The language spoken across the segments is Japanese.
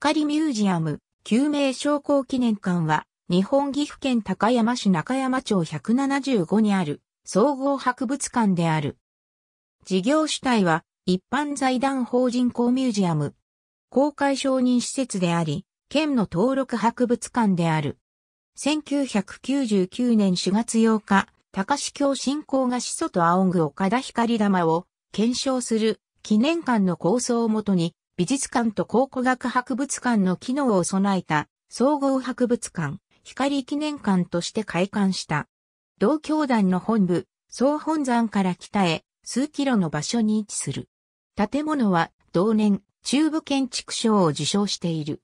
光ミュージアム、救命商工記念館は、日本岐阜県高山市中山町175にある総合博物館である。事業主体は一般財団法人公ミュージアム、公開承認施設であり、県の登録博物館である。1999年4月8日、高市教振興が始祖と仰ぐ岡田光玉を検証する記念館の構想をもとに美術館と考古学博物館の機能を備えた総合博物館、光記念館として開館した。同教団の本部、総本山から北へ数キロの場所に位置する。建物は同年中部建築賞を受賞している。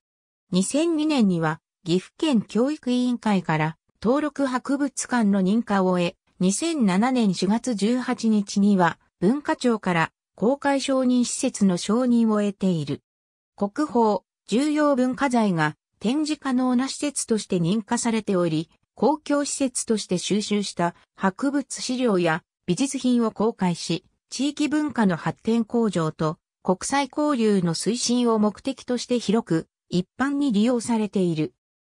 2002年には岐阜県教育委員会から登録博物館の認可を得、2007年4月18日には文化庁から公開承認施設の承認を得ている。国宝、重要文化財が展示可能な施設として認可されており、公共施設として収集した博物資料や美術品を公開し、地域文化の発展向上と国際交流の推進を目的として広く一般に利用されている。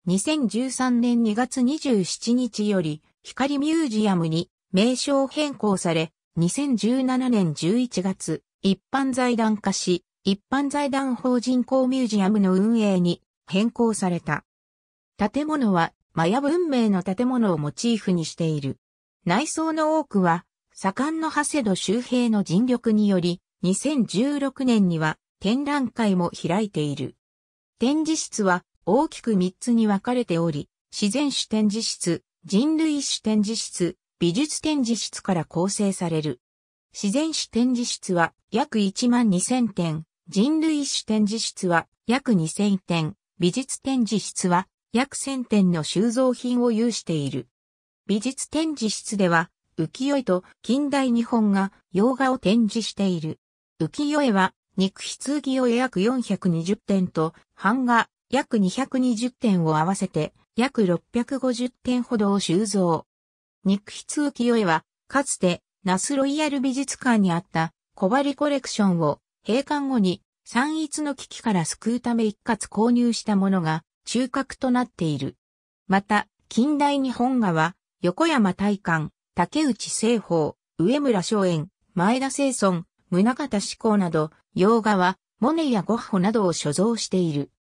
2013年2月27日より光ミュージアムに名称変更され、2017年11月、一般財団化し、一般財団法人公ミュージアムの運営に変更された。建物はマヤ文明の建物をモチーフにしている。内装の多くは、左官のハセド周平の尽力により、2016年には展覧会も開いている。展示室は大きく3つに分かれており、自然種展示室、人類種展示室、美術展示室から構成される。自然史展示室は約1万2000点、人類史展示室は約2000点、美術展示室は約1000点の収蔵品を有している。美術展示室では浮世絵と近代日本画、洋画を展示している。浮世絵は肉筆浮世絵約420点と版画約220点を合わせて約650点ほどを収蔵。肉筆浮世絵は、かつて、ナスロイヤル美術館にあった小針コレクションを閉館後に三逸の危機から救うため一括購入したものが中核となっている。また、近代日本画は横山大観、竹内製法、上村松園、前田清村、宗方志向など洋画はモネやゴッホなどを所蔵している。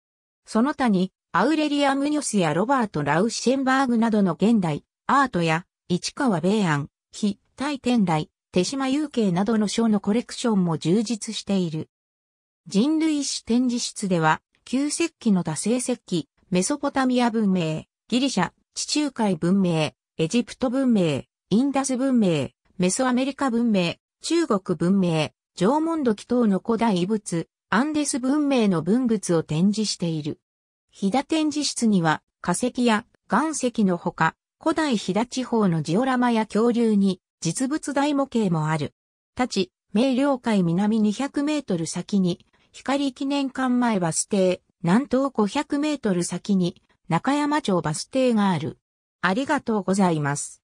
その他にアウレリア・ムニョスやロバート・ラウシェンバーグなどの現代、アートや市川米安、非、大天来、手島有形などの書のコレクションも充実している。人類史展示室では、旧石器の多星石器、メソポタミア文明、ギリシャ、地中海文明、エジプト文明、インダス文明、メソアメリカ文明、中国文明、縄文土器等の古代遺物、アンデス文明の文物を展示している。飛騨展示室には化石や岩石のほか、古代飛騨地方のジオラマや恐竜に実物大模型もある。立ち、明瞭海南200メートル先に、光記念館前バス停、南東500メートル先に、中山町バス停がある。ありがとうございます。